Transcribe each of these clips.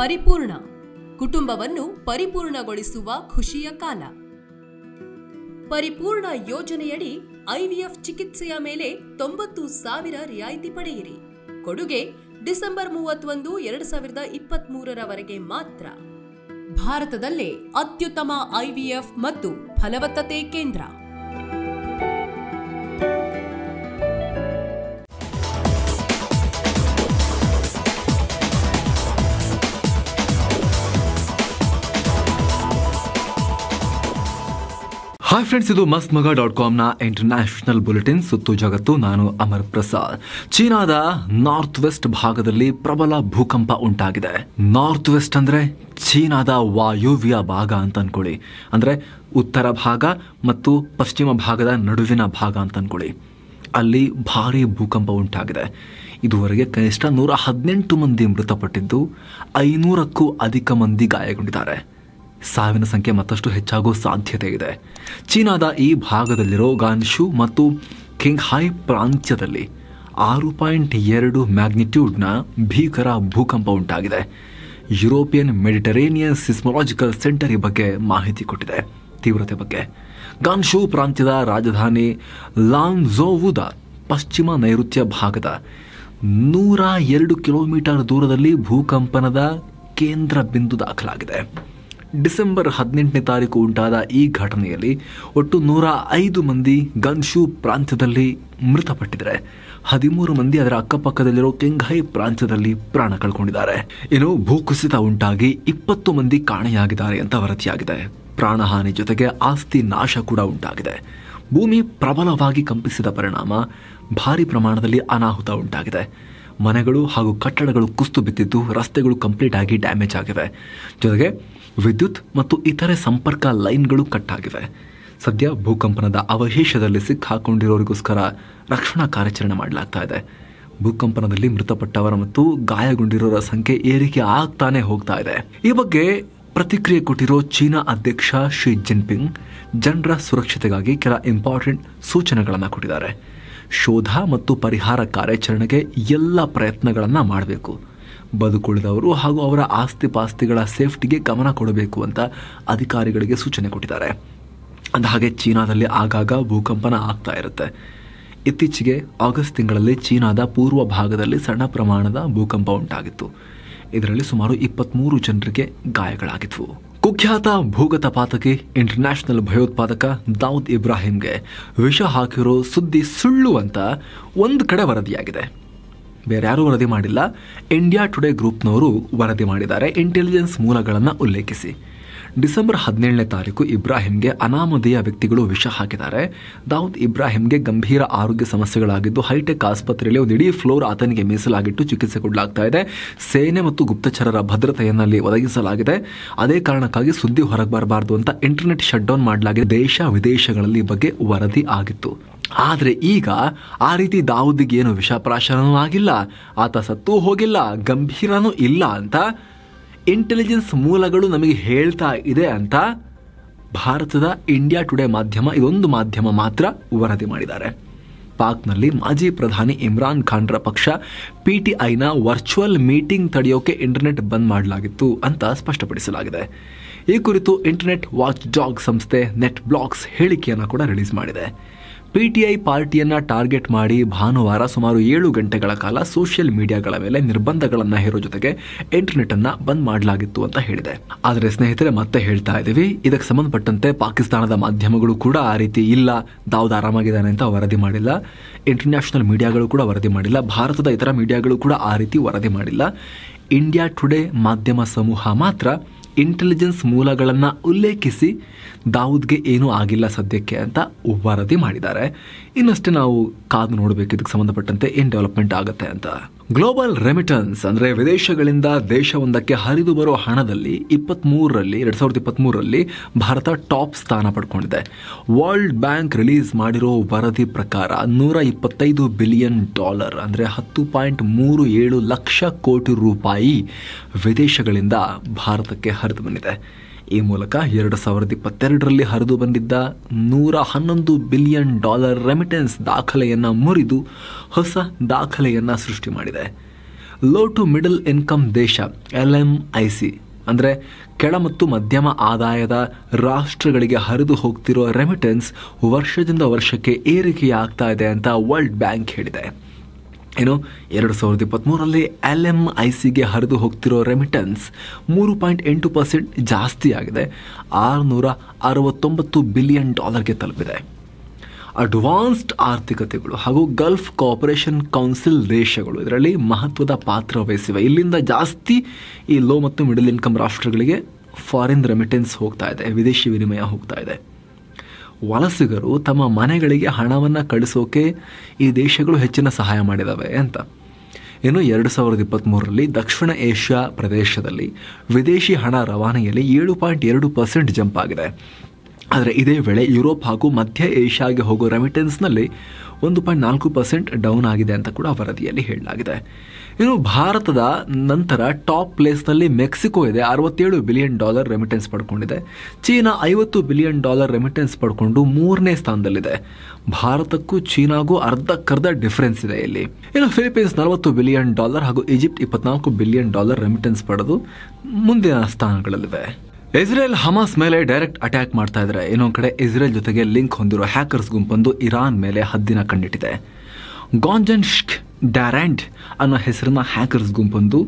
ಪರಿಪೂರ್ಣ ಕುಟುಂಬವನ್ನು ಪರಿಪೂರ್ಣಗೊಳಿಸುವ ಖುಷಿಯ ಕಾಲ ಪರಿಪೂರ್ಣ ಯೋಜನೆಯಡಿ ಐವಿಎಫ್ ಚಿಕಿತ್ಸೆಯ ಮೇಲೆ ತೊಂಬತ್ತು ಸಾವಿರ ರಿಯಾಯಿತಿ ಪಡೆಯಿರಿ ಕೊಡುಗೆ ಡಿಸೆಂಬರ್ ಮೂವತ್ತೊಂದು ಎರಡು ಸಾವಿರದ ಇಪ್ಪತ್ತ್ ಮೂರರವರೆಗೆ ಮಾತ್ರ ಭಾರತದಲ್ಲೇ ಅತ್ಯುತ್ತಮ ಐವಿಎಫ್ ಮತ್ತು ಫಲವತ್ತತೆ ಕೇಂದ್ರ ಹಾಯ್ ಫ್ರೆಂಡ್ಸ್ ಇದು ಮಸ್ತ್ ಮಗ ಡಾಟ್ ಕಾಮ್ನ ಇಂಟರ್ನ್ಯಾಷನಲ್ ಬುಲೆಟಿನ್ ಸುತ್ತು ಜಗತ್ತು ನಾನು ಅಮರ್ ಪ್ರಸಾದ್ ಚೀನಾದ ನಾರ್ತ್ ವೆಸ್ಟ್ ಭಾಗದಲ್ಲಿ ಪ್ರಬಲ ಭೂಕಂಪ ಉಂಟಾಗಿದೆ ನಾರ್ತ್ ವೆಸ್ಟ್ ಅಂದರೆ ಚೀನಾದ ವಾಯುವ್ಯ ಭಾಗ ಅಂತ ಅನ್ಕೊಳ್ಳಿ ಅಂದರೆ ಉತ್ತರ ಭಾಗ ಮತ್ತು ಪಶ್ಚಿಮ ಭಾಗದ ನಡುವಿನ ಭಾಗ ಅಂತ ಅನ್ಕೊಳ್ಳಿ ಅಲ್ಲಿ ಭಾರಿ ಭೂಕಂಪ ಉಂಟಾಗಿದೆ ಇದುವರೆಗೆ ಕನಿಷ್ಠ ನೂರ ಹದಿನೆಂಟು ಮಂದಿ ಮೃತಪಟ್ಟಿದ್ದು ಐನೂರಕ್ಕೂ ಅಧಿಕ ಮಂದಿ ಗಾಯಗೊಂಡಿದ್ದಾರೆ ಸಾವಿನ ಸಂಖ್ಯೆ ಮತ್ತಷ್ಟು ಹೆಚ್ಚಾಗುವ ಸಾಧ್ಯತೆ ಇದೆ ಚೀನಾದ ಈ ಭಾಗದಲ್ಲಿರೋ ಗಾನ್ಶು ಮತ್ತು ಕಿಂಗ್ಹಾಯ್ ಪ್ರಾಂತ್ಯದಲ್ಲಿ ಆರು ಪಾಯಿಂಟ್ ಎರಡು ಮ್ಯಾಗ್ನಿಟ್ಯೂಡ್ನ ಭೀಕರ ಭೂಕಂಪ ಉಂಟಾಗಿದೆ ಯುರೋಪಿಯನ್ ಮೆಡಿಟರೇನಿಯನ್ ಸಿಸ್ಮೊಲಾಜಿಕಲ್ ಸೆಂಟರ್ ಈ ಬಗ್ಗೆ ಮಾಹಿತಿ ಕೊಟ್ಟಿದೆ ತೀವ್ರತೆ ಬಗ್ಗೆ ಗಾನ್ಶು ಪ್ರಾಂತ್ಯದ ರಾಜಧಾನಿ ಲಾನ್ಝೋವುದ ಪಶ್ಚಿಮ ನೈಋತ್ಯ ಭಾಗದ ನೂರ ಎರಡು ಕಿಲೋಮೀಟರ್ ದೂರದಲ್ಲಿ ಭೂಕಂಪನದ ಕೇಂದ್ರ ಬಿಂದು ದಾಖಲಾಗಿದೆ ಡಿಸೆಂಬರ್ ಹದಿನೆಂಟನೇ ತಾರೀಕು ಉಂಟಾದ ಈ ಘಟನೆಯಲ್ಲಿ ಒಟ್ಟು ನೂರ ಐದು ಮಂದಿ ಗನ್ಶು ಪ್ರಾಂತ್ಯದಲ್ಲಿ ಮೃತಪಟ್ಟಿದ್ದಾರೆ ಹದಿಮೂರು ಮಂದಿ ಅದರ ಅಕ್ಕಪಕ್ಕದಲ್ಲಿರೋ ಕೆಂಘೈ ಪ್ರಾಂತ್ಯದಲ್ಲಿ ಪ್ರಾಣ ಕಳ್ಕೊಂಡಿದ್ದಾರೆ ಇನ್ನು ಭೂಕುಸಿತ ಉಂಟಾಗಿ ಇಪ್ಪತ್ತು ಮಂದಿ ಕಾಣೆಯಾಗಿದ್ದಾರೆ ಅಂತ ವರದಿಯಾಗಿದೆ ಪ್ರಾಣಹಾನಿ ಜೊತೆಗೆ ಆಸ್ತಿ ನಾಶ ಕೂಡ ಉಂಟಾಗಿದೆ ಭೂಮಿ ಪ್ರಬಲವಾಗಿ ಕಂಪಿಸಿದ ಪರಿಣಾಮ ಭಾರಿ ಪ್ರಮಾಣದಲ್ಲಿ ಅನಾಹುತ ಉಂಟಾಗಿದೆ ಮನೆಗಳು ಹಾಗೂ ಕಟ್ಟಡಗಳು ಕುಸ್ತು ಬಿದ್ದಿದ್ದು ರಸ್ತೆಗಳು ಕಂಪ್ಲೀಟ್ ಆಗಿ ಡ್ಯಾಮೇಜ್ ಆಗಿವೆ ಜೊತೆಗೆ ವಿದ್ಯುತ್ ಮತ್ತು ಇತರೆ ಸಂಪರ್ಕ ಲೈನ್ಗಳು ಕಟ್ ಆಗಿವೆ ಸದ್ಯ ಭೂಕಂಪನದ ಅವಶೇಷದಲ್ಲಿ ಸಿಕ್ಕಾಕೊಂಡಿರೋರಿಗೋಸ್ಕರ ರಕ್ಷಣಾ ಕಾರ್ಯಾಚರಣೆ ಮಾಡಲಾಗ್ತಾ ಇದೆ ಭೂಕಂಪನದಲ್ಲಿ ಮೃತಪಟ್ಟವರ ಮತ್ತು ಗಾಯಗೊಂಡಿರೋರ ಸಂಖ್ಯೆ ಏರಿಕೆ ಆಗ್ತಾನೆ ಹೋಗ್ತಾ ಇದೆ ಈ ಬಗ್ಗೆ ಪ್ರತಿಕ್ರಿಯೆ ಕೊಟ್ಟಿರೋ ಚೀನಾ ಅಧ್ಯಕ್ಷ ಶಿ ಜಿನ್ಪಿಂಗ್ ಜನರ ಸುರಕ್ಷತೆಗಾಗಿ ಕೆಲ ಇಂಪಾರ್ಟೆಂಟ್ ಸೂಚನೆಗಳನ್ನು ಕೊಟ್ಟಿದ್ದಾರೆ ಶೋಧ ಮತ್ತು ಪರಿಹಾರ ಕಾರ್ಯಾಚರಣೆಗೆ ಎಲ್ಲ ಪ್ರಯತ್ನಗಳನ್ನು ಮಾಡಬೇಕು ಬದುಕುಳಿದವರು ಹಾಗೂ ಅವರ ಆಸ್ತಿ ಪಾಸ್ತಿಗಳ ಸೇಫ್ಟಿಗೆ ಗಮನ ಕೊಡಬೇಕು ಅಂತ ಅಧಿಕಾರಿಗಳಿಗೆ ಸೂಚನೆ ಕೊಟ್ಟಿದ್ದಾರೆ ಹಾಗೆ ಚೀನಾದಲ್ಲಿ ಆಗಾಗ ಭೂಕಂಪನ ಆಗ್ತಾ ಇರುತ್ತೆ ಇತ್ತೀಚೆಗೆ ಆಗಸ್ಟ್ ತಿಂಗಳಲ್ಲಿ ಚೀನಾದ ಪೂರ್ವ ಭಾಗದಲ್ಲಿ ಸಣ್ಣ ಪ್ರಮಾಣದ ಭೂಕಂಪ ಉಂಟಾಗಿತ್ತು ಇದರಲ್ಲಿ ಸುಮಾರು ಇಪ್ಪತ್ತ್ಮೂರು ಜನರಿಗೆ ಗಾಯಗಳಾಗಿದ್ವು ಕುಖ್ಯಾತ ಭೂಗತ ಪಾತಕಿ ಇಂಟರ್ನ್ಯಾಷನಲ್ ಭಯೋತ್ಪಾದಕ ದಾವೂದ್ ಇಬ್ರಾಹಿಂಗೆ ವಿಷ ಹಾಕಿರೋ ಸುದ್ದಿ ಸುಳ್ಳು ಅಂತ ಒಂದು ಕಡೆ ವರದಿಯಾಗಿದೆ ಬೇರೆ ಯಾರೂ ವರದಿ ಮಾಡಿಲ್ಲ ಇಂಡಿಯಾ ಟುಡೇ ಗ್ರೂಪ್ನವರು ವರದಿ ಮಾಡಿದ್ದಾರೆ ಇಂಟೆಲಿಜೆನ್ಸ್ ಮೂಲಗಳನ್ನು ಉಲ್ಲೇಖಿಸಿ ಡಿಸೆಂಬರ್ ಹದಿನೇಳನೇ ತಾರೀಕು ಇಬ್ರಾಹಿಂಗೆ ಅನಾಮಧೇಯ ವ್ಯಕ್ತಿಗಳು ವಿಷ ಹಾಕಿದ್ದಾರೆ ದಾವೂದ್ ಇಬ್ರಾಹಿಂಗೆ ಗಂಭೀರ ಆರೋಗ್ಯ ಸಮಸ್ಯೆಗಳಾಗಿದ್ದು ಹೈಟೆಕ್ ಆಸ್ಪತ್ರೆಯಲ್ಲಿ ಒಂದು ಇಡೀ ಫ್ಲೋರ್ ಆತನಿಗೆ ಮೀಸಲಾಗಿಟ್ಟು ಚಿಕಿತ್ಸೆ ಕೊಡಲಾಗ್ತಾ ಇದೆ ಸೇನೆ ಮತ್ತು ಗುಪ್ತಚರರ ಭದ್ರತೆಯನ್ನಲ್ಲಿ ಒದಗಿಸಲಾಗಿದೆ ಅದೇ ಕಾರಣಕ್ಕಾಗಿ ಸುದ್ದಿ ಹೊರಗೆ ಬರಬಾರದು ಅಂತ ಇಂಟರ್ನೆಟ್ ಶಟ್ ಡೌನ್ ಮಾಡಲಾಗಿದೆ ದೇಶ ವಿದೇಶಗಳಲ್ಲಿ ಬಗ್ಗೆ ವರದಿ ಆಗಿತ್ತು ಆದರೆ ಈಗ ಆ ರೀತಿ ದಾವೂದಿಗೆ ಏನು ವಿಷಪ್ರಾಶನೂ ಆಗಿಲ್ಲ ಆತ ಸತ್ತೂ ಹೋಗಿಲ್ಲ ಗಂಭೀರನೂ ಇಲ್ಲ ಅಂತ ಇಂಟೆಲಿಜೆನ್ಸ್ ಮೂಲಗಳು ನಮಗೆ ಹೇಳ್ತಾ ಇದೆ ಅಂತ ಭಾರತದ ಇಂಡಿಯಾ ಟುಡೇ ಮಾಧ್ಯಮ ಇದೊಂದು ಮಾಧ್ಯಮ ಮಾತ್ರ ವರದಿ ಮಾಡಿದ್ದಾರೆ ಪಾಕ್ನಲ್ಲಿ ಮಾಜಿ ಪ್ರಧಾನಿ ಇಮ್ರಾನ್ ಖಾನ್ರ ಪಕ್ಷ ಪಿಟಿಐನ ವರ್ಚುವಲ್ ಮೀಟಿಂಗ್ ತಡೆಯೋಕೆ ಇಂಟರ್ನೆಟ್ ಬಂದ್ ಮಾಡಲಾಗಿತ್ತು ಅಂತ ಸ್ಪಷ್ಟಪಡಿಸಲಾಗಿದೆ ಈ ಕುರಿತು ಇಂಟರ್ನೆಟ್ ವಾಚ್ ಡಾಗ್ ಸಂಸ್ಥೆ ನೆಟ್ ಬ್ಲಾಕ್ಸ್ ಹೇಳಿಕೆಯನ್ನು ಕೂಡ ರಿಲೀಸ್ ಮಾಡಿದೆ ಪಿಟಿಐ ಪಾರ್ಟಿಯನ್ನು ಟಾರ್ಗೆಟ್ ಮಾಡಿ ಭಾನುವಾರ ಸುಮಾರು ಏಳು ಗಂಟೆಗಳ ಕಾಲ ಸೋಷಿಯಲ್ ಮೀಡಿಯಾಗಳ ಮೇಲೆ ನಿರ್ಬಂಧಗಳನ್ನು ಹೇರೋ ಜೊತೆಗೆ ಇಂಟರ್ನೆಟ್ ಅನ್ನ ಬಂದ್ ಮಾಡಲಾಗಿತ್ತು ಅಂತ ಹೇಳಿದೆ ಆದರೆ ಸ್ನೇಹಿತರೆ ಮತ್ತೆ ಹೇಳ್ತಾ ಇದ್ದೀವಿ ಇದಕ್ಕೆ ಸಂಬಂಧಪಟ್ಟಂತೆ ಪಾಕಿಸ್ತಾನದ ಮಾಧ್ಯಮಗಳು ಕೂಡ ಆ ರೀತಿ ಇಲ್ಲ ದಾವ್ದು ಆರಾಮಾಗಿದ್ದಾನೆ ಅಂತ ವರದಿ ಮಾಡಿಲ್ಲ ಇಂಟರ್ನ್ಯಾಷನಲ್ ಮೀಡಿಯಾಗಳು ಕೂಡ ವರದಿ ಮಾಡಿಲ್ಲ ಭಾರತದ ಇತರ ಮೀಡಿಯಾಗಳು ಕೂಡ ಆ ರೀತಿ ವರದಿ ಮಾಡಿಲ್ಲ ಇಂಡಿಯಾ ಟುಡೇ ಮಾಧ್ಯಮ ಸಮೂಹ ಮಾತ್ರ ಇಂಟೆಲಿಜೆನ್ಸ್ ಮೂಲಗಳನ್ನು ಉಲ್ಲೇಖಿಸಿ ದಾವೂದ್ಗೆ ಏನೂ ಆಗಿಲ್ಲ ಸದ್ಯಕ್ಕೆ ಅಂತ ವರದಿ ಮಾಡಿದ್ದಾರೆ ಇನ್ನಷ್ಟೇ ನಾವು ಕಾದು ನೋಡಬೇಕು ಇದಕ್ಕೆ ಸಂಬಂಧಪಟ್ಟಂತೆ ಏನು ಡೆವಲಪ್ಮೆಂಟ್ ಆಗುತ್ತೆ ಅಂತ ಗ್ಲೋಬಲ್ ರೆಮಿಟನ್ಸ್ ಅಂದರೆ ವಿದೇಶಗಳಿಂದ ದೇಶವೊಂದಕ್ಕೆ ಹರಿದು ಬರೋ ಹಣದಲ್ಲಿ ಇಪ್ಪತ್ತ್ಮೂರರಲ್ಲಿ ಎರಡು ಸಾವಿರದ ಇಪ್ಪತ್ತ್ಮೂರರಲ್ಲಿ ಭಾರತ ಟಾಪ್ ಸ್ಥಾನ ಪಡ್ಕೊಂಡಿದೆ ವರ್ಲ್ಡ್ ಬ್ಯಾಂಕ್ ರಿಲೀಸ್ ಮಾಡಿರೋ ವರದಿ ಪ್ರಕಾರ ನೂರ ಇಪ್ಪತ್ತೈದು ಬಿಲಿಯನ್ ಡಾಲರ್ ಅಂದರೆ ಹತ್ತು ಪಾಯಿಂಟ್ ಮೂರು ಏಳು ಲಕ್ಷ ಕೋಟಿ ರೂಪಾಯಿ ವಿದೇಶಗಳಿಂದ ಭಾರತಕ್ಕೆ ಹರಿದು ಬಂದಿದೆ ಈ ಮೂಲಕ ಎರಡು ಸಾವಿರದ ಇಪ್ಪತ್ತೆರಡರಲ್ಲಿ ಹರಿದು ಬಂದಿದ್ದ ನೂರ ಹನ್ನೊಂದು ಬಿಲಿಯನ್ ಡಾಲರ್ ರೆಮಿಟೆನ್ಸ್ ದಾಖಲೆಯನ್ನು ಮುರಿದು ಹೊಸ ದಾಖಲೆಯನ್ನು ಸೃಷ್ಟಿ ಮಾಡಿದೆ ಲೋ ಟು ಮಿಡಲ್ ಇನ್ಕಮ್ ದೇಶ ಎಲ್ ಎಂ ಐ ಸಿ ಅಂದರೆ ಕೆಳ ಮತ್ತು ಮಧ್ಯಮ ಆದಾಯದ ರಾಷ್ಟ್ರಗಳಿಗೆ ಹರಿದು ಹೋಗ್ತಿರೋ ರೆಮಿಟೆನ್ಸ್ ವರ್ಷದಿಂದ ವರ್ಷಕ್ಕೆ ಏರಿಕೆಯಾಗ್ತಾ ಇದೆ ಅಂತ ವರ್ಲ್ಡ್ ಬ್ಯಾಂಕ್ ಹೇಳಿದೆ ಏನು ಎರಡು ಸಾವಿರದ ಇಪ್ಪತ್ತ್ಮೂರರಲ್ಲಿ ಎಲ್ ಎಮ್ ಐ ಸಿಗೆ ಹರಿದು ಹೋಗ್ತಿರೋ ರೆಮಿಟೆನ್ಸ್ ಮೂರು ಪಾಯಿಂಟ್ ಎಂಟು ಪರ್ಸೆಂಟ್ ಜಾಸ್ತಿ ಆಗಿದೆ ಆರುನೂರ ಅರವತ್ತೊಂಬತ್ತು ಬಿಲಿಯನ್ ಡಾಲರ್ಗೆ ತಲುಪಿದೆ ಅಡ್ವಾನ್ಸ್ಡ್ ಆರ್ಥಿಕತೆಗಳು ಹಾಗೂ ಗಲ್ಫ್ ಕೋಆಪರೇಷನ್ ಕೌನ್ಸಿಲ್ ದೇಶಗಳು ಇದರಲ್ಲಿ ಮಹತ್ವದ ಪಾತ್ರ ವಹಿಸಿವೆ ಇಲ್ಲಿಂದ ಜಾಸ್ತಿ ಈ ಲೋ ಮತ್ತು ಮಿಡಲ್ ಇನ್ಕಮ್ ರಾಷ್ಟ್ರಗಳಿಗೆ ಫಾರಿನ್ ರೆಮಿಟೆನ್ಸ್ ಹೋಗ್ತಾ ಇದೆ ವಿದೇಶಿ ವಿನಿಮಯ ಹೋಗ್ತಾ ಇದೆ ವಲಸಿಗರು ತಮ್ಮ ಮನೆಗಳಿಗೆ ಹಣವನ್ನು ಕಳಿಸೋಕೆ ಈ ದೇಶಗಳು ಹೆಚ್ಚಿನ ಸಹಾಯ ಮಾಡಿದವೆ ಅಂತ ಇನ್ನು ಎರಡು ಸಾವಿರದ ಇಪ್ಪತ್ತ್ಮೂರರಲ್ಲಿ ದಕ್ಷಿಣ ಏಷ್ಯಾ ಪ್ರದೇಶದಲ್ಲಿ ವಿದೇಶಿ ಹಣ ರವಾನೆಯಲ್ಲಿ ಏಳು ಪಾಯಿಂಟ್ ಎರಡು ಪರ್ಸೆಂಟ್ ಜಂಪ್ ಆಗಿದೆ ಆದರೆ ಇದೇ ವೇಳೆ ಯುರೋಪ್ ಹಾಗೂ ಮಧ್ಯ ಏಷ್ಯಾಗೆ ಹೋಗೋ ರೆಮಿಟೆನ್ಸ್ನಲ್ಲಿ ಒಂದು ಪಾಯಿಂಟ್ ನಾಲ್ಕು ಪರ್ಸೆಂಟ್ ಡೌನ್ ಆಗಿದೆ ಅಂತ ಕೂಡ ವರದಿಯಲ್ಲಿ ಹೇಳಲಾಗಿದೆ ಇನ್ನು ಭಾರತದ ನಂತರ ಟಾಪ್ ಪ್ಲೇಸ್ನಲ್ಲಿ ಮೆಕ್ಸಿಕೋ ಇದೆ ಅರವತ್ತೇಳು ಬಿಲಿಯನ್ ಡಾಲರ್ ರೆಮಿಟೆನ್ಸ್ ಪಡ್ಕೊಂಡಿದೆ ಚೀನಾ ಐವತ್ತು ಬಿಲಿಯನ್ ಡಾಲರ್ ರೆಮಿಟೆನ್ಸ್ ಪಡ್ಕೊಂಡು ಮೂರನೇ ಸ್ಥಾನದಲ್ಲಿದೆ ಭಾರತಕ್ಕೂ ಚೀನಾಗೂ ಅರ್ಧಕ್ಕರ್ಧ ಡಿಫರೆನ್ಸ್ ಇದೆ ಇಲ್ಲಿ ಇನ್ನು ಫಿಲಿಪೀನ್ಸ್ ನಲವತ್ತು ಬಿಲಿಯನ್ ಡಾಲರ್ ಹಾಗೂ ಈಜಿಪ್ಟ್ ಇಪ್ಪತ್ನಾಲ್ಕು ಬಿಲಿಯನ್ ಡಾಲರ್ ರೆಮಿಟೆನ್ಸ್ ಪಡೆದು ಮುಂದಿನ ಸ್ಥಾನಗಳಲ್ಲಿದೆ ಇಸ್ರೇಲ್ ಹಮಾಸ್ ಮೇಲೆ ಡೈರೆಕ್ಟ್ ಅಟ್ಯಾಕ್ ಮಾಡ್ತಾ ಇದ್ರೆ ಇನ್ನೊಂದು ಕಡೆ ಇಸ್ರೇಲ್ ಜೊತೆಗೆ ಲಿಂಕ್ ಹೊಂದಿರುವ ಹ್ಯಾಕರ್ಸ್ ಗುಂಪೊಂದು ಇರಾನ್ ಮೇಲೆ ಹದ್ದಿನ ಕಂಡಿಟ್ಟಿದೆ ಗಾಂಜನ್ ಡ್ಯಾರ್ಯಾಂಡ್ ಅನ್ನೋ ಹೆಸರಿನ ಹ್ಯಾಕರ್ಸ್ ಗುಂಪೊಂದು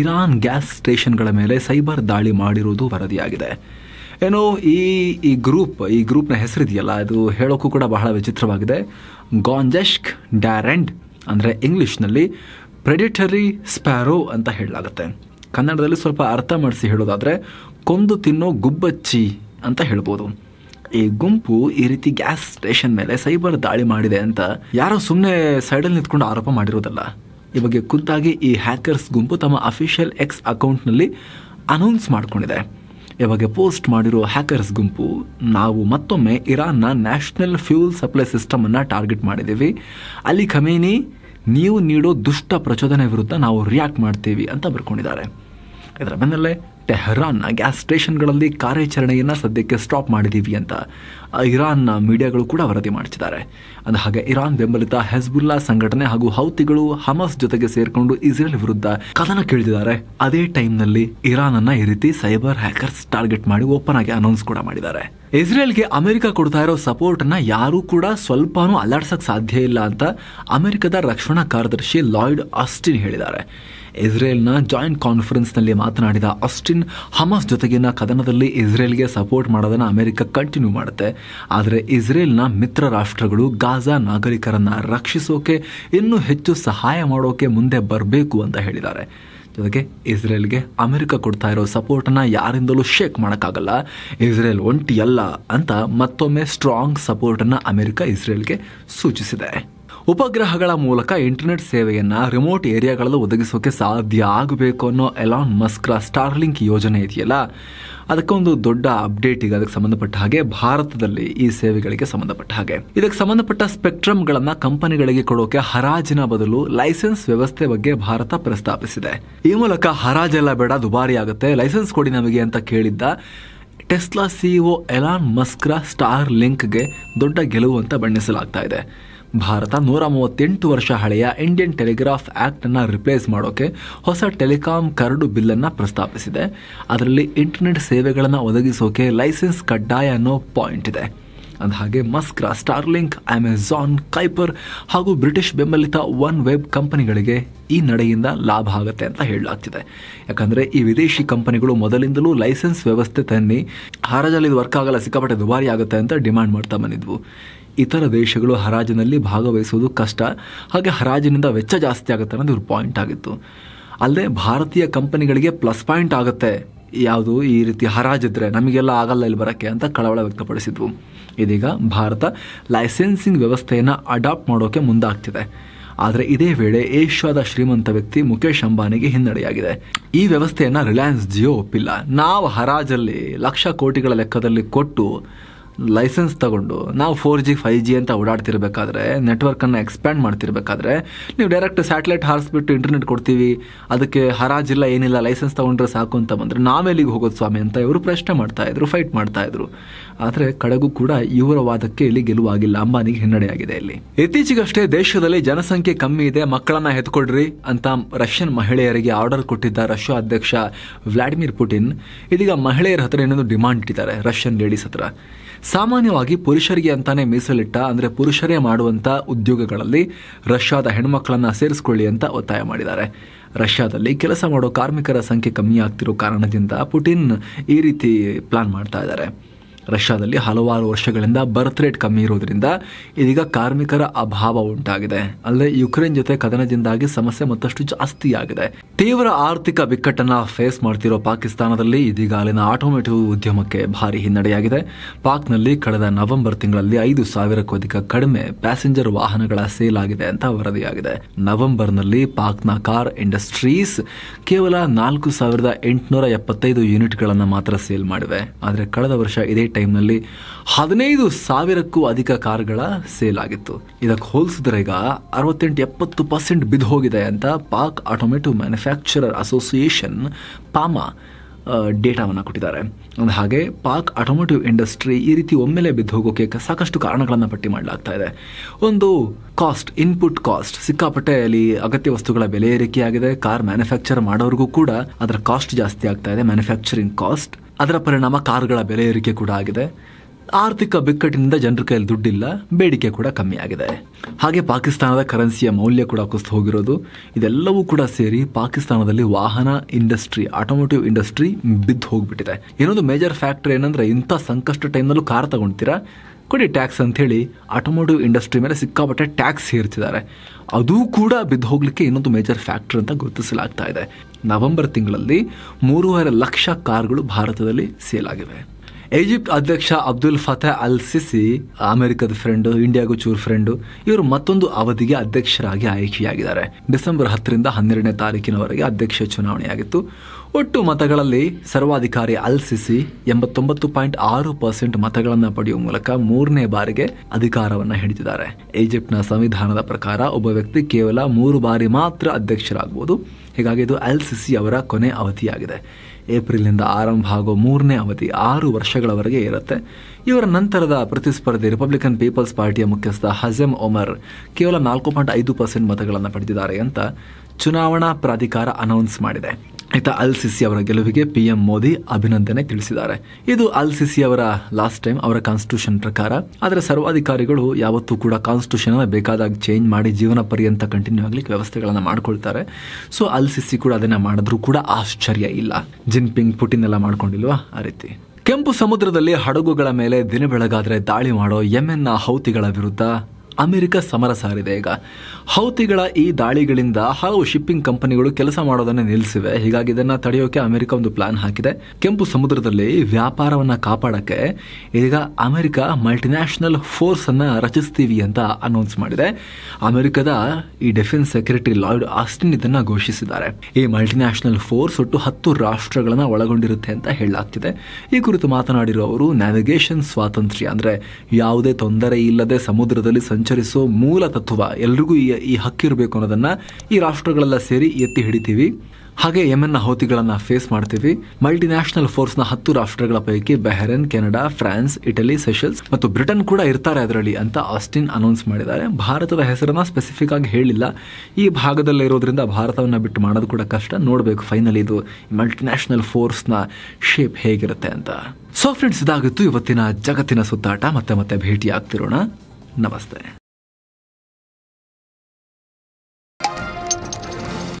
ಇರಾನ್ ಗ್ಯಾಸ್ ಸ್ಟೇಷನ್ಗಳ ಮೇಲೆ ಸೈಬರ್ ದಾಳಿ ಮಾಡಿರುವುದು ವರದಿಯಾಗಿದೆ ಏನೋ ಈ ಈ ಗ್ರೂಪ್ ಈ ಗ್ರೂಪ್ನ ಹೆಸರಿದೆಯಲ್ಲ ಅದು ಹೇಳೋಕ್ಕೂ ಕೂಡ ಬಹಳ ವಿಚಿತ್ರವಾಗಿದೆ ಗಾಂಜೆಶ್ಕ್ ಡ್ಯಾರೆಂಡ್ ಅಂದರೆ ಇಂಗ್ಲೀಷ್ನಲ್ಲಿ ಪ್ರೆಡಿಟರಿ ಸ್ಪ್ಯಾರೋ ಅಂತ ಹೇಳಲಾಗುತ್ತೆ ಕನ್ನಡದಲ್ಲಿ ಸ್ವಲ್ಪ ಅರ್ಥ ಮಾಡಿಸಿ ಹೇಳೋದಾದರೆ ಕೊಂದು ತಿನ್ನೋ ಗುಬ್ಬಚ್ಚಿ ಅಂತ ಹೇಳ್ಬೋದು ಈ ಗುಂಪು ಈ ರೀತಿ ಗ್ಯಾಸ್ ಸ್ಟೇಷನ್ ಮೇಲೆ ಸೈಬರ್ ದಾಳಿ ಮಾಡಿದೆ ಅಂತ ಯಾರೋ ಸುಮ್ಮನೆ ಸೈಡಲ್ಲಿ ನಿಂತ್ಕೊಂಡು ಆರೋಪ ಮಾಡಿರೋದಲ್ಲ ಈ ಬಗ್ಗೆ ಖುದ್ದಾಗಿ ಈ ಹ್ಯಾಕರ್ಸ್ ಗುಂಪು ತಮ್ಮ ಅಫಿಷಿಯಲ್ ಎಕ್ಸ್ ಅಕೌಂಟ್ನಲ್ಲಿ ಅನೌನ್ಸ್ ಮಾಡಿಕೊಂಡಿದೆ ಈ ಬಗ್ಗೆ ಪೋಸ್ಟ್ ಮಾಡಿರೋ ಹ್ಯಾಕರ್ಸ್ ಗುಂಪು ನಾವು ಮತ್ತೊಮ್ಮೆ ಇರಾನ್ನ ನ್ಯಾಷನಲ್ ಫ್ಯೂಲ್ ಸಪ್ಲೈ ಸಿಸ್ಟಮನ್ನು ಟಾರ್ಗೆಟ್ ಮಾಡಿದ್ದೀವಿ ಅಲ್ಲಿ ಖಮೇನಿ ನೀವು ನೀಡೋ ದುಷ್ಟ ಪ್ರಚೋದನೆ ವಿರುದ್ಧ ನಾವು ರಿಯಾಕ್ಟ್ ಮಾಡ್ತೀವಿ ಅಂತ ಬರ್ಕೊಂಡಿದ್ದಾರೆ ಇದರ ಬೆನ್ನಲ್ಲೇ ಟೆಹರಾನ್ ಗ್ಯಾಸ್ ಸ್ಟೇಷನ್ಗಳಲ್ಲಿ ಕಾರ್ಯಾಚರಣೆಯನ್ನು ಸದ್ಯಕ್ಕೆ ಸ್ಟಾಪ್ ಮಾಡಿದ್ದೀವಿ ಅಂತ ಇರಾನ್ನ ಮೀಡಿಯಾಗಳು ಕೂಡ ವರದಿ ಮಾಡಿಸಿದ್ದಾರೆ ಅಂದ ಹಾಗೆ ಇರಾನ್ ಬೆಂಬಲಿತ ಹೆಜ್ಬುಲ್ಲಾ ಸಂಘಟನೆ ಹಾಗೂ ಹೌತಿಗಳು ಹಮಸ್ ಜೊತೆಗೆ ಸೇರಿಕೊಂಡು ಇಸ್ರೇಲ್ ವಿರುದ್ಧ ಕದನ ಕೇಳಿದ್ದಾರೆ ಅದೇ ಟೈಮ್ನಲ್ಲಿ ಇರಾನ್ ಅನ್ನ ಈ ರೀತಿ ಸೈಬರ್ ಹ್ಯಾಕರ್ಸ್ ಟಾರ್ಗೆಟ್ ಮಾಡಿ ಓಪನ್ ಆಗಿ ಅನೌನ್ಸ್ ಕೂಡ ಮಾಡಿದ್ದಾರೆ ಇಸ್ರೇಲ್ಗೆ ಅಮೆರಿಕ ಕೊಡ್ತಾ ಇರೋ ಸಪೋರ್ಟ್ ಅನ್ನ ಯಾರೂ ಕೂಡ ಸ್ವಲ್ಪನೂ ಅಲ್ಲಾಡ್ಸಕ್ ಸಾಧ್ಯ ಇಲ್ಲ ಅಂತ ಅಮೆರಿಕದ ರಕ್ಷಣಾ ಕಾರ್ಯದರ್ಶಿ ಲಾಯ್ಡ್ ಆಸ್ಟಿನ್ ಹೇಳಿದ್ದಾರೆ ಇಸ್ರೇಲ್ನ ಜಾಯಿಂಟ್ ಕಾನ್ಫರೆನ್ಸ್ನಲ್ಲಿ ಮಾತನಾಡಿದ ಅಸ್ಟಿನ್ ಹಮಾಸ್ ಜೊತೆಗಿನ ಕದನದಲ್ಲಿ ಇಸ್ರೇಲ್ಗೆ ಸಪೋರ್ಟ್ ಮಾಡೋದನ್ನು ಅಮೆರಿಕ ಕಂಟಿನ್ಯೂ ಮಾಡುತ್ತೆ ಆದರೆ ಇಸ್ರೇಲ್ನ ಮಿತ್ರ ರಾಷ್ಟ್ರಗಳು ಗಾಜಾ ನಾಗರಿಕರನ್ನು ರಕ್ಷಿಸೋಕೆ ಇನ್ನೂ ಹೆಚ್ಚು ಸಹಾಯ ಮಾಡೋಕೆ ಮುಂದೆ ಬರಬೇಕು ಅಂತ ಹೇಳಿದ್ದಾರೆ ಜೊತೆಗೆ ಇಸ್ರೇಲ್ಗೆ ಅಮೆರಿಕ ಕೊಡ್ತಾ ಇರೋ ಸಪೋರ್ಟನ್ನು ಯಾರಿಂದಲೂ ಶೇಕ್ ಮಾಡೋಕ್ಕಾಗಲ್ಲ ಇಸ್ರೇಲ್ ಒಂಟಿಯಲ್ಲ ಅಂತ ಮತ್ತೊಮ್ಮೆ ಸ್ಟ್ರಾಂಗ್ ಸಪೋರ್ಟನ್ನು ಅಮೆರಿಕ ಇಸ್ರೇಲ್ಗೆ ಸೂಚಿಸಿದೆ ಉಪಗ್ರಹಗಳ ಮೂಲಕ ಇಂಟರ್ನೆಟ್ ಸೇವೆಯನ್ನು ರಿಮೋಟ್ ಏರಿಯಾಗಳಲ್ಲೂ ಒದಗಿಸೋಕೆ ಸಾಧ್ಯ ಆಗಬೇಕು ಅನ್ನೋ ಎಲಾನ್ ಮಸ್ಕ್ರ ಸ್ಟಾರ್ಲಿಂಕ್ ಯೋಜನೆ ಇದೆಯಲ್ಲ ಅದಕ್ಕೊಂದು ದೊಡ್ಡ ಅಪ್ಡೇಟ್ ಈಗ ಅದಕ್ಕೆ ಸಂಬಂಧಪಟ್ಟ ಹಾಗೆ ಭಾರತದಲ್ಲಿ ಈ ಸೇವೆಗಳಿಗೆ ಸಂಬಂಧಪಟ್ಟ ಹಾಗೆ ಇದಕ್ಕೆ ಸಂಬಂಧಪಟ್ಟ ಸ್ಪೆಕ್ಟ್ರಮ್ಗಳನ್ನ ಕಂಪನಿಗಳಿಗೆ ಕೊಡೋಕೆ ಹರಾಜಿನ ಬದಲು ಲೈಸೆನ್ಸ್ ವ್ಯವಸ್ಥೆ ಬಗ್ಗೆ ಭಾರತ ಪ್ರಸ್ತಾಪಿಸಿದೆ ಈ ಮೂಲಕ ಹರಾಜೆಲ್ಲ ಬೇಡ ದುಬಾರಿ ಆಗುತ್ತೆ ಲೈಸೆನ್ಸ್ ಕೊಡಿ ನಮಗೆ ಅಂತ ಕೇಳಿದ್ದ ಟೆಸ್ಲಾ ಸಿಇಒ ಎಲಾನ್ ಮಸ್ಕ್ರ ಸ್ಟಾರ್ ಲಿಂಕ್ಗೆ ದೊಡ್ಡ ಗೆಲುವು ಅಂತ ಬಣ್ಣಿಸಲಾಗ್ತಾ ಇದೆ ಭಾರತ ನೂರ ಮೂವತ್ತೆಂಟು ವರ್ಷ ಹಳೆಯ ಇಂಡಿಯನ್ ಟೆಲಿಗ್ರಾಫ್ ಆಕ್ಟ್ ಆ್ಯಕ್ಟನ್ನು ರಿಪ್ಲೇಸ್ ಮಾಡೋಕೆ ಹೊಸ ಟೆಲಿಕಾಂ ಕರಡು ಬಿಲ್ಲನ್ನು ಪ್ರಸ್ತಾಪಿಸಿದೆ ಅದರಲ್ಲಿ ಇಂಟರ್ನೆಟ್ ಸೇವೆಗಳನ್ನು ಒದಗಿಸೋಕೆ ಲೈಸೆನ್ಸ್ ಕಡ್ಡಾಯ ಅನ್ನೋ ಪಾಯಿಂಟ್ ಇದೆ ಹಾಗೆ ಮಸ್ಕ್ರಾ ಸ್ಟಾರ್ಲಿಂಕ್ ಅಮೆಜಾನ್ ಕೈಪರ್ ಹಾಗೂ ಬ್ರಿಟಿಷ್ ಬೆಂಬಲಿತ ಒನ್ ವೆಬ್ ಕಂಪನಿಗಳಿಗೆ ಈ ನಡೆಯಿಂದ ಲಾಭ ಆಗುತ್ತೆ ಅಂತ ಹೇಳಲಾಗ್ತಿದೆ ಯಾಕಂದರೆ ಈ ವಿದೇಶಿ ಕಂಪನಿಗಳು ಮೊದಲಿಂದಲೂ ಲೈಸೆನ್ಸ್ ವ್ಯವಸ್ಥೆ ತನ್ನಿ ಹರಾಜಲ್ಲಿ ವರ್ಕ್ ಆಗಲ್ಲ ಸಿಕ್ಕಾಪಟ್ಟೆ ದುಬಾರಿ ಆಗುತ್ತೆ ಅಂತ ಡಿಮ್ಯಾಂಡ್ ಮಾಡ್ತಾ ಬಂದಿದ್ವು ಇತರ ದೇಶಗಳು ಹರಾಜಿನಲ್ಲಿ ಭಾಗವಹಿಸುವುದು ಕಷ್ಟ ಹಾಗೆ ಹರಾಜಿನಿಂದ ವೆಚ್ಚ ಜಾಸ್ತಿ ಆಗುತ್ತೆ ಅನ್ನೋದು ಇವ್ರ ಪಾಯಿಂಟ್ ಆಗಿತ್ತು ಅಲ್ಲದೆ ಭಾರತೀಯ ಕಂಪನಿಗಳಿಗೆ ಪ್ಲಸ್ ಪಾಯಿಂಟ್ ಆಗುತ್ತೆ ಯಾವುದು ಈ ರೀತಿ ಹರಾಜಿದ್ರೆ ನಮಗೆಲ್ಲ ಆಗಲ್ಲ ಇಲ್ಲಿ ಬರೋಕ್ಕೆ ಅಂತ ಕಳವಳ ವ್ಯಕ್ತಪಡಿಸಿದ್ವು ಇದೀಗ ಭಾರತ ಲೈಸೆನ್ಸಿಂಗ್ ವ್ಯವಸ್ಥೆಯನ್ನು ಅಡಾಪ್ಟ್ ಮಾಡೋಕ್ಕೆ ಮುಂದಾಗ್ತಿದೆ ಆದರೆ ಇದೇ ವೇಳೆ ಏಷ್ಯಾದ ಶ್ರೀಮಂತ ವ್ಯಕ್ತಿ ಮುಖೇಶ್ ಅಂಬಾನಿಗೆ ಹಿನ್ನಡೆಯಾಗಿದೆ ಈ ವ್ಯವಸ್ಥೆಯನ್ನು ರಿಲಯನ್ಸ್ ಜಿಯೋ ಒಪ್ಪಿಲ್ಲ ನಾವು ಹರಾಜಲ್ಲಿ ಲಕ್ಷ ಕೋಟಿಗಳ ಲೆಕ್ಕದಲ್ಲಿ ಕೊಟ್ಟು ಲೈಸೆನ್ಸ್ ತಗೊಂಡು ನಾವು ಫೋರ್ ಜಿ ಫೈವ್ ಜಿ ಅಂತ ಓಡಾಡ್ತಿರ್ಬೇಕಾದ್ರೆ ನೆಟ್ವರ್ಕನ್ನು ಎಕ್ಸ್ಪ್ಯಾಂಡ್ ಮಾಡ್ತಿರ್ಬೇಕಾದ್ರೆ ನೀವು ಡೈರೆಕ್ಟ್ ಸ್ಯಾಟಲೈಟ್ ಹಾರಿಸ್ಬಿಟ್ಟು ಇಂಟರ್ನೆಟ್ ಕೊಡ್ತೀವಿ ಅದಕ್ಕೆ ಹರಾಜಿಲ್ಲ ಏನಿಲ್ಲ ಲೈಸೆನ್ಸ್ ತಗೊಂಡ್ರೆ ಸಾಕು ಅಂತ ಬಂದರೆ ನಾವೆಲ್ಲಿಗೆ ಹೋಗೋದು ಸ್ವಾಮಿ ಅಂತ ಇವರು ಪ್ರಶ್ನೆ ಮಾಡ್ತಾಯಿದ್ರು ಫೈಟ್ ಮಾಡ್ತಾಯಿದ್ರು ಆದರೆ ಕಡಗು ಕೂಡ ಇವರ ವಾದಕ್ಕೆ ಇಲ್ಲಿ ಗೆಲುವಾಗಿಲ್ಲ ಅಂಬಾನಿಗೆ ಹಿನ್ನಡೆಯಾಗಿದೆ ಇಲ್ಲಿ ಇತ್ತೀಚೆಗಷ್ಟೇ ದೇಶದಲ್ಲಿ ಜನಸಂಖ್ಯೆ ಕಮ್ಮಿ ಇದೆ ಮಕ್ಕಳನ್ನ ಹೆತ್ಕೊಡ್ರಿ ಅಂತ ರಷ್ಯನ್ ಮಹಿಳೆಯರಿಗೆ ಆರ್ಡರ್ ಕೊಟ್ಟಿದ್ದ ರಷ್ಯಾ ಅಧ್ಯಕ್ಷ ವ್ಲಾಡಿಮಿರ್ ಪುಟಿನ್ ಇದೀಗ ಮಹಿಳೆಯರ ಹತ್ರ ಏನೊಂದು ಡಿಮಾಂಡ್ ಇಟ್ಟಿದ್ದಾರೆ ರಷ್ಯನ್ ಲೇಡೀಸ್ ಹತ್ರ ಸಾಮಾನ್ಯವಾಗಿ ಪುರುಷರಿಗೆ ಅಂತಾನೆ ಮೀಸಲಿಟ್ಟ ಅಂದ್ರೆ ಪುರುಷರೇ ಮಾಡುವಂತ ಉದ್ಯೋಗಗಳಲ್ಲಿ ರಷ್ಯಾದ ಹೆಣ್ಮಕ್ಕಳನ್ನು ಸೇರಿಸಿಕೊಳ್ಳಿ ಅಂತ ಒತ್ತಾಯ ಮಾಡಿದ್ದಾರೆ ರಷ್ಯಾದಲ್ಲಿ ಕೆಲಸ ಮಾಡೋ ಕಾರ್ಮಿಕರ ಸಂಖ್ಯೆ ಕಮ್ಮಿ ಆಗ್ತಿರೋ ಕಾರಣದಿಂದ ಪುಟಿನ್ ಈ ರೀತಿ ಪ್ಲಾನ್ ಮಾಡ್ತಾ ಇದ್ದಾರೆ ರಷ್ಯಾದಲ್ಲಿ ಹಲವಾರು ವರ್ಷಗಳಿಂದ ಬರ್ತ್ ರೇಟ್ ಕಮ್ಮಿ ಇರೋದ್ರಿಂದ ಇದೀಗ ಕಾರ್ಮಿಕರ ಅಭಾವ ಉಂಟಾಗಿದೆ ಅಲ್ಲದೆ ಯುಕ್ರೇನ್ ಜೊತೆ ಕದನದಿಂದಾಗಿ ಸಮಸ್ಯೆ ಮತ್ತಷ್ಟು ಜಾಸ್ತಿ ಆಗಿದೆ ತೀವ್ರ ಆರ್ಥಿಕ ಬಿಕ್ಕಟ್ಟನ್ನು ಫೇಸ್ ಮಾಡ್ತಿರೋ ಪಾಕಿಸ್ತಾನದಲ್ಲಿ ಇದೀಗ ಅಲ್ಲಿನ ಆಟೋಮೋಟಿವ್ ಉದ್ಯಮಕ್ಕೆ ಭಾರಿ ಹಿನ್ನಡೆಯಾಗಿದೆ ಪಾಕ್ನಲ್ಲಿ ಕಳೆದ ನವೆಂಬರ್ ತಿಂಗಳಲ್ಲಿ ಐದು ಸಾವಿರಕ್ಕೂ ಅಧಿಕ ಕಡಿಮೆ ಪ್ಯಾಸೆಂಜರ್ ವಾಹನಗಳ ಸೇಲ್ ಆಗಿದೆ ಅಂತ ವರದಿಯಾಗಿದೆ ನವೆಂಬರ್ನಲ್ಲಿ ಪಾಕ್ನ ಕಾರ್ ಇಂಡಸ್ಟ್ರೀಸ್ ಕೇವಲ ನಾಲ್ಕು ಸಾವಿರದ ಎಂಟುನೂರ ಎಪ್ಪತ್ತೈದು ಯೂನಿಟ್ಗಳನ್ನು ಮಾತ್ರ ಸೇಲ್ ಮಾಡಿವೆ ಆದರೆ ಕಳೆದ ವರ್ಷ ಇದೇ ಟೈಮ್ನಲ್ಲಿ ಹದಿನೈದು ಸಾವಿರಕ್ಕೂ ಅಧಿಕ ಕಾರ್ಗಳ ಸೇಲ್ ಆಗಿತ್ತು ಇದಕ್ಕೆ ಹೋಲಿಸಿದ್ರೆ ಈಗ ಅರವತ್ತೆಂಟು ಎಪ್ಪತ್ತು ಪರ್ಸೆಂಟ್ ಬಿದ್ದು ಹೋಗಿದೆ ಅಂತ Pak automotive manufacturer association PAMA ಡೇಟಾವನ್ನು ಕೊಟ್ಟಿದ್ದಾರೆ ಅಂದ ಹಾಗೆ ಪಾಕ್ ಆಟೋಮೋಟಿವ್ ಇಂಡಸ್ಟ್ರಿ ಈ ರೀತಿ ಒಮ್ಮೆಲೆ ಬಿದ್ದು ಹೋಗೋಕೆ ಸಾಕಷ್ಟು ಕಾರಣಗಳನ್ನು ಪಟ್ಟಿ ಮಾಡಲಾಗ್ತಾ ಇದೆ ಒಂದು ಕಾಸ್ಟ್ ಇನ್ಪುಟ್ ಕಾಸ್ಟ್ ಸಿಕ್ಕಾಪಟ್ಟೆ ಅಲ್ಲಿ ಅಗತ್ಯ ವಸ್ತುಗಳ ಬೆಲೆ ಏರಿಕೆಯಾಗಿದೆ ಕಾರ್ ಮ್ಯಾನುಫ್ಯಾಕ್ಚರ್ ಮಾಡೋರಿಗೂ ಕೂಡ ಅದರ ಕಾಸ್ಟ್ ಜಾಸ್ತಿ ಆಗ್ತಾ ಇದೆ ಮ್ಯಾನುಫ್ಯಾಕ್ಚರಿಂಗ್ ಕಾಸ್ಟ್ ಅದರ ಪರಿಣಾಮ ಕಾರುಗಳ ಬೆಲೆ ಏರಿಕೆ ಕೂಡ ಆಗಿದೆ ಆರ್ಥಿಕ ಬಿಕ್ಕಟ್ಟಿನಿಂದ ಜನರ ಕೈಯಲ್ಲಿ ದುಡ್ಡಿಲ್ಲ ಬೇಡಿಕೆ ಕೂಡ ಕಮ್ಮಿ ಆಗಿದೆ ಹಾಗೆ ಪಾಕಿಸ್ತಾನದ ಕರೆನ್ಸಿಯ ಮೌಲ್ಯ ಕೂಡ ಕುಸಿದು ಹೋಗಿರೋದು ಇದೆಲ್ಲವೂ ಕೂಡ ಸೇರಿ ಪಾಕಿಸ್ತಾನದಲ್ಲಿ ವಾಹನ ಇಂಡಸ್ಟ್ರಿ ಆಟೋಮೋಟಿವ್ ಇಂಡಸ್ಟ್ರಿ ಬಿದ್ದು ಹೋಗ್ಬಿಟ್ಟಿದೆ ಇನ್ನೊಂದು ಮೇಜರ್ ಫ್ಯಾಕ್ಟ್ರಿ ಏನಂದ್ರೆ ಇಂಥ ಸಂಕಷ್ಟ ಟೈಮ್ನಲ್ಲೂ ಕಾರ್ ತಗೊಳ್ತೀರಾ ಕೊಡಿ ಟ್ಯಾಕ್ಸ್ ಅಂತ ಹೇಳಿ ಆಟೋಮೋಟಿವ್ ಇಂಡಸ್ಟ್ರಿ ಮೇಲೆ ಸಿಕ್ಕಾಪಟ್ಟೆ ಟ್ಯಾಕ್ಸ್ ಹೇರ್ತಿದ್ದಾರೆ ಅದೂ ಕೂಡ ಬಿದ್ದು ಹೋಗ್ಲಿಕ್ಕೆ ಇನ್ನೊಂದು ಮೇಜರ್ ಫ್ಯಾಕ್ಟ್ರಿ ಅಂತ ಗುರುತಿಸಲಾಗ್ತಾ ಇದೆ ನವೆಂಬರ್ ತಿಂಗಳಲ್ಲಿ ಮೂರುವರೆ ಲಕ್ಷ ಕಾರ್ಗಳು ಭಾರತದಲ್ಲಿ ಸೇಲ್ ಆಗಿವೆ ಈಜಿಪ್ಟ್ ಅಧ್ಯಕ್ಷ ಅಬ್ದುಲ್ ಫತೆ ಅಲ್ ಸಿಸಿ ಅಮೆರಿಕದ ಫ್ರೆಂಡ್ ಇಂಡಿಯಾಗೂ ಚೂರ್ ಫ್ರೆಂಡ್ ಇವರು ಮತ್ತೊಂದು ಅವಧಿಗೆ ಅಧ್ಯಕ್ಷರಾಗಿ ಆಯ್ಕೆಯಾಗಿದ್ದಾರೆ ಡಿಸೆಂಬರ್ ಹತ್ತರಿಂದ ಹನ್ನೆರಡನೇ ತಾರೀಕಿನವರೆಗೆ ಅಧ್ಯಕ್ಷ ಚುನಾವಣೆಯಾಗಿತ್ತು ಒಟ್ಟು ಮತಗಳಲ್ಲಿ ಸರ್ವಾಧಿಕಾರಿ ಅಲ್ ಸಿಸಿ ಎಂಬತ್ತೊಂಬತ್ತು ಪಾಯಿಂಟ್ ಆರು ಪರ್ಸೆಂಟ್ ಮತಗಳನ್ನು ಪಡೆಯುವ ಮೂಲಕ ಮೂರನೇ ಬಾರಿಗೆ ಅಧಿಕಾರವನ್ನು ಹಿಡಿದಿದ್ದಾರೆ ಈಜಿಪ್ಟ್ನ ಸಂವಿಧಾನದ ಪ್ರಕಾರ ಒಬ್ಬ ವ್ಯಕ್ತಿ ಕೇವಲ ಮೂರು ಬಾರಿ ಮಾತ್ರ ಅಧ್ಯಕ್ಷರಾಗಬಹುದು ಹೀಗಾಗಿ ಇದು ಅಲ್ ಸಿಸಿ ಅವರ ಕೊನೆ ಅವಧಿಯಾಗಿದೆ ಏಪ್ರಿಲ್ನಿಂದ ಆರಂಭ ಆಗೋ ಮೂರನೇ ಅವಧಿ ಆರು ವರ್ಷಗಳವರೆಗೆ ಇರುತ್ತೆ ಇವರ ನಂತರದ ಪ್ರತಿಸ್ಪರ್ಧಿ ರಿಪಬ್ಲಿಕನ್ ಪೀಪಲ್ಸ್ ಪಾರ್ಟಿಯ ಮುಖ್ಯಸ್ಥ ಹಝಮ್ ಒಮರ್ ಕೇವಲ ನಾಲ್ಕು ಪಾಯಿಂಟ್ ಐದು ಪರ್ಸೆಂಟ್ ಮತಗಳನ್ನು ಪಡೆದಿದ್ದಾರೆ ಅಂತ ಚುನಾವಣಾ ಪ್ರಾಧಿಕಾರ ಅನೌನ್ಸ್ ಮಾಡಿದೆ ಆಯ್ತಾ ಅಲ್ ಸಿಸಿ ಅವರ ಗೆಲುವಿಗೆ ಪಿ ಎಂ ಮೋದಿ ಅಭಿನಂದನೆ ತಿಳಿಸಿದ್ದಾರೆ ಇದು ಅಲ್ ಸಿಸಿ ಅವರ ಲಾಸ್ಟ್ ಟೈಮ್ ಅವರ ಕಾನ್ಸ್ಟಿಟ್ಯೂಷನ್ ಪ್ರಕಾರ ಆದರೆ ಸರ್ವಾಧಿಕಾರಿಗಳು ಯಾವತ್ತೂ ಕೂಡ ಕಾನ್ಸ್ಟಿಟ್ಯೂಷನ್ ಬೇಕಾದಾಗ ಚೇಂಜ್ ಮಾಡಿ ಜೀವನ ಪರ್ಯಂತ ಕಂಟಿನ್ಯೂ ಆಗ್ಲಿಕ್ಕೆ ವ್ಯವಸ್ಥೆಗಳನ್ನು ಮಾಡ್ಕೊಳ್ತಾರೆ ಸೊ ಅಲ್ ಸಿಸಿ ಕೂಡ ಅದನ್ನ ಮಾಡಿದ್ರೂ ಕೂಡ ಆಶ್ಚರ್ಯ ಇಲ್ಲ ಜಿನ್ಪಿಂಗ್ ಪುಟಿನ್ ಎಲ್ಲ ಮಾಡ್ಕೊಂಡಿಲ್ವಾ ಆ ರೀತಿ ಕೆಂಪು ಸಮುದ್ರದಲ್ಲಿ ಹಡಗುಗಳ ಮೇಲೆ ದಿನ ಬೆಳಗಾದ್ರೆ ದಾಳಿ ಮಾಡೋ ಎಂ ಹೌತಿಗಳ ವಿರುದ್ಧ ಅಮೆರಿಕ ಸಮರ ಸಾರಿದೆ ಈಗ ಹೌತಿಗಳ ಈ ದಾಳಿಗಳಿಂದ ಹಲವು ಶಿಪ್ಪಿಂಗ್ ಕಂಪನಿಗಳು ಕೆಲಸ ಮಾಡೋದನ್ನ ನಿಲ್ಲಿಸಿವೆ ಹೀಗಾಗಿ ಇದನ್ನ ತಡೆಯೋಕೆ ಅಮೆರಿಕ ಒಂದು ಪ್ಲಾನ್ ಹಾಕಿದೆ ಕೆಂಪು ಸಮುದ್ರದಲ್ಲಿ ವ್ಯಾಪಾರವನ್ನ ಕಾಪಾಡಕ್ಕೆ ಈಗ ಅಮೆರಿಕ ಮಲ್ಟಿನ್ಯಾಷನಲ್ ಫೋರ್ಸ್ ಅನ್ನ ರಚಿಸ್ತೀವಿ ಅಂತ ಅನೌನ್ಸ್ ಮಾಡಿದೆ ಅಮೆರಿಕದ ಈ ಡಿಫೆನ್ಸ್ ಸೆಕ್ರೆಟರಿ ಲಾಯ್ಡ್ ಆಸ್ಟಿನ್ ಇದನ್ನ ಘೋಷಿಸಿದ್ದಾರೆ ಈ ಮಲ್ಟಿನ್ಯಾಷನಲ್ ಫೋರ್ಸ್ ಒಟ್ಟು ಹತ್ತು ರಾಷ್ಟ್ರಗಳನ್ನ ಒಳಗೊಂಡಿರುತ್ತೆ ಅಂತ ಹೇಳಲಾಗ್ತಿದೆ ಈ ಕುರಿತು ಮಾತನಾಡಿರುವ ಅವರು ನ್ಯಾವಿಗೇಷನ್ ಸ್ವಾತಂತ್ರ್ಯ ಅಂದ್ರೆ ಯಾವುದೇ ತೊಂದರೆ ಇಲ್ಲದೆ ಸಮುದ್ರದಲ್ಲಿ ಸಂಚರಿಸೋ ಮೂಲ ತತ್ವ ಎಲ್ರಿಗೂ ಈ ಈ ಹಕ್ಕಿರಬೇಕು ಅನ್ನೋದನ್ನ ಈ ರಾಷ್ಟ್ರಗಳೆಲ್ಲ ಸೇರಿ ಎತ್ತಿ ಹಿಡಿತೀವಿ ಹಾಗೆ ಯಮೆನ್ನ ಹೌತಿಗಳನ್ನ ಫೇಸ್ ಮಾಡ್ತೀವಿ ಮಲ್ಟಿನ್ಯಾಷನಲ್ ನ ಹತ್ತು ರಾಷ್ಟ್ರಗಳ ಪೈಕಿ Bahrain Canada France Italy Seychelles ಮತ್ತು ಬ್ರಿಟನ್ ಕೂಡ ಇರ್ತಾರೆ ಅದರಲ್ಲಿ ಅಂತ ಆಸ್ಟಿನ್ ಅನೌನ್ಸ್ ಮಾಡಿದ್ದಾರೆ ಭಾರತದ ಹೆಸರನ್ನ ಸ್ಪೆಸಿಫಿಕ್ ಆಗಿ ಹೇಳಿಲ್ಲ ಈ ಭಾಗದಲ್ಲೇ ಇರೋದ್ರಿಂದ ಭಾರತವನ್ನ ಬಿಟ್ಟು ಮಾಡೋದು ಕೂಡ ಕಷ್ಟ ನೋಡಬೇಕು ಫೈನಲ್ ಇದು ಮಲ್ಟಿನ್ಯಾಷನಲ್ ನ ಶೇಪ್ ಹೇಗಿರುತ್ತೆ ಅಂತ ಸೊ ಫ್ರೆಂಡ್ಸ್ ಇದಾಗಿತ್ತು ಇವತ್ತಿನ ಜಗತ್ತಿನ ಸುತ್ತಾಟ ಮತ್ತೆ ಮತ್ತೆ ಭೇಟಿ ಆಗ್ತಿರೋಣ ನಮಸ್ತೆ